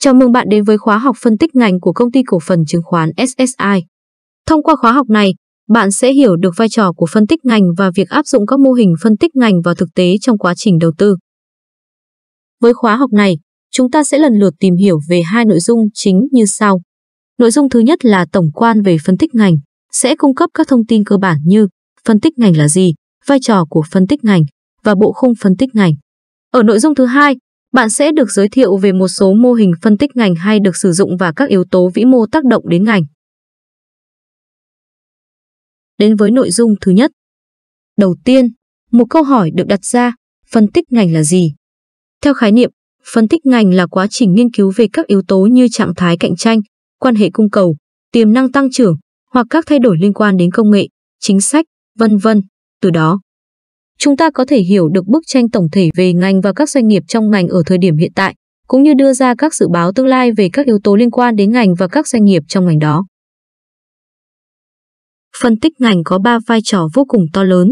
Chào mừng bạn đến với khóa học phân tích ngành của công ty cổ phần chứng khoán SSI. Thông qua khóa học này, bạn sẽ hiểu được vai trò của phân tích ngành và việc áp dụng các mô hình phân tích ngành vào thực tế trong quá trình đầu tư. Với khóa học này, chúng ta sẽ lần lượt tìm hiểu về hai nội dung chính như sau. Nội dung thứ nhất là tổng quan về phân tích ngành, sẽ cung cấp các thông tin cơ bản như phân tích ngành là gì, vai trò của phân tích ngành và bộ khung phân tích ngành. Ở nội dung thứ hai, bạn sẽ được giới thiệu về một số mô hình phân tích ngành hay được sử dụng và các yếu tố vĩ mô tác động đến ngành. Đến với nội dung thứ nhất. Đầu tiên, một câu hỏi được đặt ra, phân tích ngành là gì? Theo khái niệm, phân tích ngành là quá trình nghiên cứu về các yếu tố như trạng thái cạnh tranh, quan hệ cung cầu, tiềm năng tăng trưởng hoặc các thay đổi liên quan đến công nghệ, chính sách, vân vân. Từ đó, chúng ta có thể hiểu được bức tranh tổng thể về ngành và các doanh nghiệp trong ngành ở thời điểm hiện tại, cũng như đưa ra các dự báo tương lai về các yếu tố liên quan đến ngành và các doanh nghiệp trong ngành đó. Phân tích ngành có 3 vai trò vô cùng to lớn.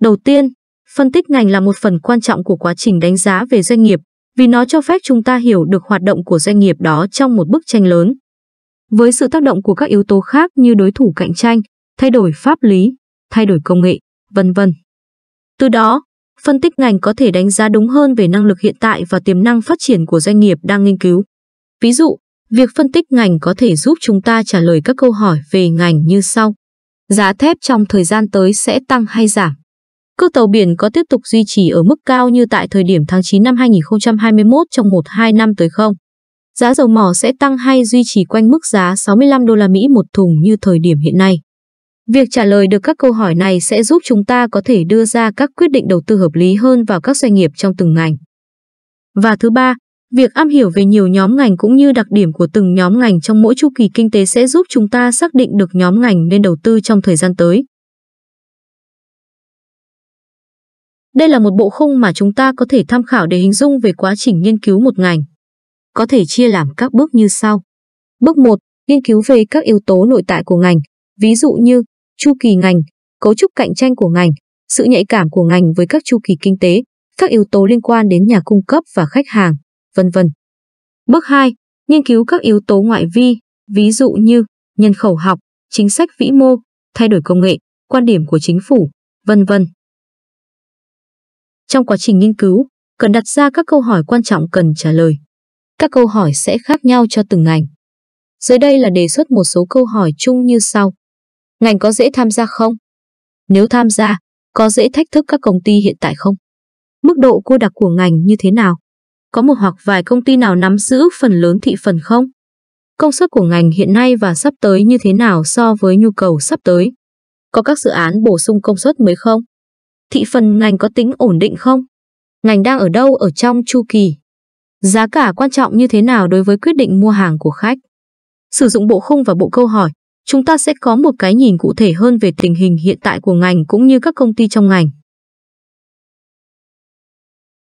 Đầu tiên, phân tích ngành là một phần quan trọng của quá trình đánh giá về doanh nghiệp, vì nó cho phép chúng ta hiểu được hoạt động của doanh nghiệp đó trong một bức tranh lớn. Với sự tác động của các yếu tố khác như đối thủ cạnh tranh, thay đổi pháp lý, thay đổi công nghệ, vân vân. Từ đó, phân tích ngành có thể đánh giá đúng hơn về năng lực hiện tại và tiềm năng phát triển của doanh nghiệp đang nghiên cứu. Ví dụ, việc phân tích ngành có thể giúp chúng ta trả lời các câu hỏi về ngành như sau. Giá thép trong thời gian tới sẽ tăng hay giảm? Cước tàu biển có tiếp tục duy trì ở mức cao như tại thời điểm tháng 9 năm 2021 trong 1-2 năm tới không? Giá dầu mỏ sẽ tăng hay duy trì quanh mức giá 65 đô la Mỹ một thùng như thời điểm hiện nay? Việc trả lời được các câu hỏi này sẽ giúp chúng ta có thể đưa ra các quyết định đầu tư hợp lý hơn vào các doanh nghiệp trong từng ngành. Và thứ ba, việc am hiểu về nhiều nhóm ngành cũng như đặc điểm của từng nhóm ngành trong mỗi chu kỳ kinh tế sẽ giúp chúng ta xác định được nhóm ngành nên đầu tư trong thời gian tới. Đây là một bộ khung mà chúng ta có thể tham khảo để hình dung về quá trình nghiên cứu một ngành. Có thể chia làm các bước như sau. Bước 1. Nghiên cứu về các yếu tố nội tại của ngành, ví dụ như chu kỳ ngành, cấu trúc cạnh tranh của ngành, sự nhạy cảm của ngành với các chu kỳ kinh tế, các yếu tố liên quan đến nhà cung cấp và khách hàng, vân vân. Bước 2, nghiên cứu các yếu tố ngoại vi, ví dụ như nhân khẩu học, chính sách vĩ mô, thay đổi công nghệ, quan điểm của chính phủ, vân vân. Trong quá trình nghiên cứu, cần đặt ra các câu hỏi quan trọng cần trả lời. Các câu hỏi sẽ khác nhau cho từng ngành. Dưới đây là đề xuất một số câu hỏi chung như sau. Ngành có dễ tham gia không? Nếu tham gia, có dễ thách thức các công ty hiện tại không? Mức độ cô đặc của ngành như thế nào? Có một hoặc vài công ty nào nắm giữ phần lớn thị phần không? Công suất của ngành hiện nay và sắp tới như thế nào so với nhu cầu sắp tới? Có các dự án bổ sung công suất mới không? Thị phần ngành có tính ổn định không? Ngành đang ở đâu ở trong chu kỳ? Giá cả quan trọng như thế nào đối với quyết định mua hàng của khách? Sử dụng bộ khung và bộ câu hỏi, chúng ta sẽ có một cái nhìn cụ thể hơn về tình hình hiện tại của ngành cũng như các công ty trong ngành.